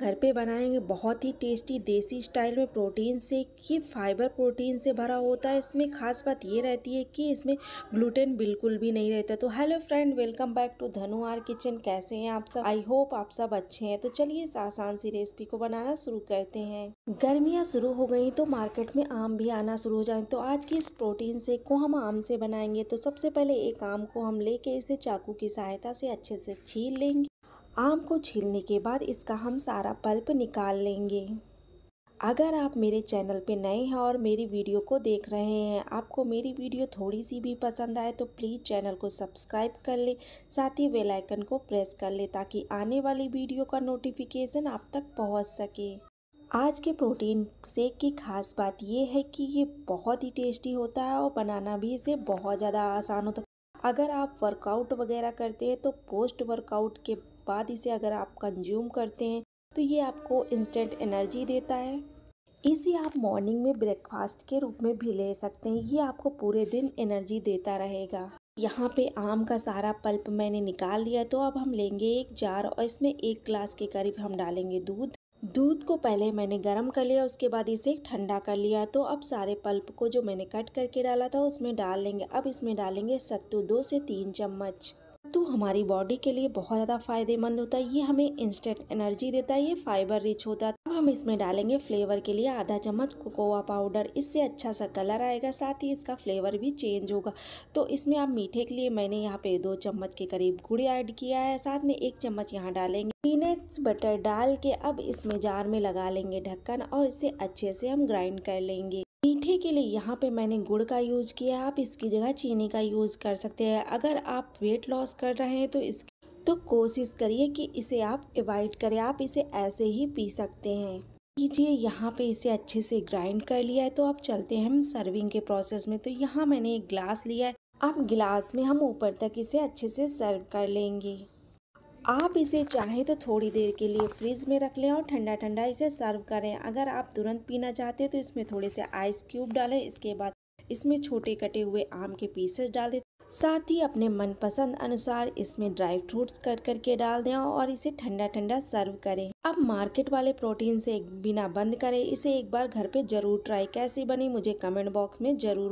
घर पे बनाएंगे बहुत ही टेस्टी देसी स्टाइल में प्रोटीन से ये फाइबर प्रोटीन से भरा होता है इसमें खास बात ये रहती है कि इसमें ग्लूटेन बिल्कुल भी नहीं रहता तो hello friend welcome back to Dhanu R kitchen कैसे हैं आप सब आई होप आप सब अच्छे हैं तो चलिए इस आसान सी रेसिपी को बनाना शुरू करते हैं गर्मियाँ शुरू हो गई तो मार्केट में आम भी आना शुरू हो जाए तो आज की इस प्रोटीन से को हम आम से बनाएंगे तो सबसे पहले एक आम को हम लेके इसे चाकू की सहायता से अच्छे से छील लेंगे आम को छीलने के बाद इसका हम सारा पल्प निकाल लेंगे अगर आप मेरे चैनल पे नए हैं और मेरी वीडियो को देख रहे हैं आपको मेरी वीडियो थोड़ी सी भी पसंद आए तो प्लीज़ चैनल को सब्सक्राइब कर ले साथ ही बेल आइकन को प्रेस कर ले ताकि आने वाली वीडियो का नोटिफिकेशन आप तक पहुंच सके आज के प्रोटीन शेक की खास बात ये है कि ये बहुत ही टेस्टी होता है और बनाना भी इसे बहुत ज़्यादा आसान होता है अगर आप वर्कआउट वगैरह करते हैं तो पोस्ट वर्कआउट के बाद इसे अगर आप कंज्यूम करते हैं तो ये आपको इंस्टेंट एनर्जी देता है इसे आप मॉर्निंग में ब्रेकफास्ट के रूप में भी ले सकते हैं ये आपको पूरे दिन एनर्जी देता रहेगा यहाँ पे आम का सारा पल्प मैंने निकाल लिया तो अब हम लेंगे एक जार और इसमें एक ग्लास के करीब हम डालेंगे दूध दूध को पहले मैंने गर्म कर लिया उसके बाद इसे ठंडा कर लिया तो अब सारे पल्प को जो मैंने कट करके डाला था उसमें डाल लेंगे अब इसमें डालेंगे सत्तू दो से तीन चम्मच तो हमारी बॉडी के लिए बहुत ज़्यादा फायदेमंद होता है ये हमें इंस्टेंट एनर्जी देता है ये फाइबर रिच होता है अब हम इसमें डालेंगे फ्लेवर के लिए आधा चम्मच कोकोआ पाउडर इससे अच्छा सा कलर आएगा साथ ही इसका फ्लेवर भी चेंज होगा तो इसमें आप मीठे के लिए मैंने यहाँ पे दो चम्मच के करीब गुड़ ऐड किया है साथ में एक चम्मच यहाँ डालेंगे पीनट्स बटर डाल के अब इसमें जार में लगा लेंगे ढक्कन और इसे अच्छे से हम ग्राइंड कर लेंगे मीठे के लिए यहाँ पे मैंने गुड़ का यूज़ किया आप इसकी जगह चीनी का यूज़ कर सकते हैं अगर आप वेट लॉस कर रहे हैं तो इस तो कोशिश करिए कि इसे आप एवॉइड करें आप इसे ऐसे ही पी सकते हैं कीजिए यहाँ पे इसे अच्छे से ग्राइंड कर लिया है तो आप चलते हैं हम सर्विंग के प्रोसेस में तो यहाँ मैंने एक ग्लास लिया है आप गिलास में हम ऊपर तक इसे अच्छे से सर्व कर लेंगे आप इसे चाहें तो थोड़ी देर के लिए फ्रिज में रख लें और ठंडा ठंडा इसे सर्व करें अगर आप तुरंत पीना चाहते हैं तो इसमें थोड़े से आइस क्यूब डालें इसके बाद इसमें छोटे कटे हुए आम के पीसेस डाल दें साथ ही अपने मनपसंद अनुसार इसमें ड्राई फ्रूट्स कट करके डाल दें और इसे ठंडा ठंडा सर्व करें अब मार्केट वाले प्रोटीन से बिना बंद करें इसे एक बार घर पे जरूर ट्राई कैसी बनी मुझे कमेंट बॉक्स में जरूर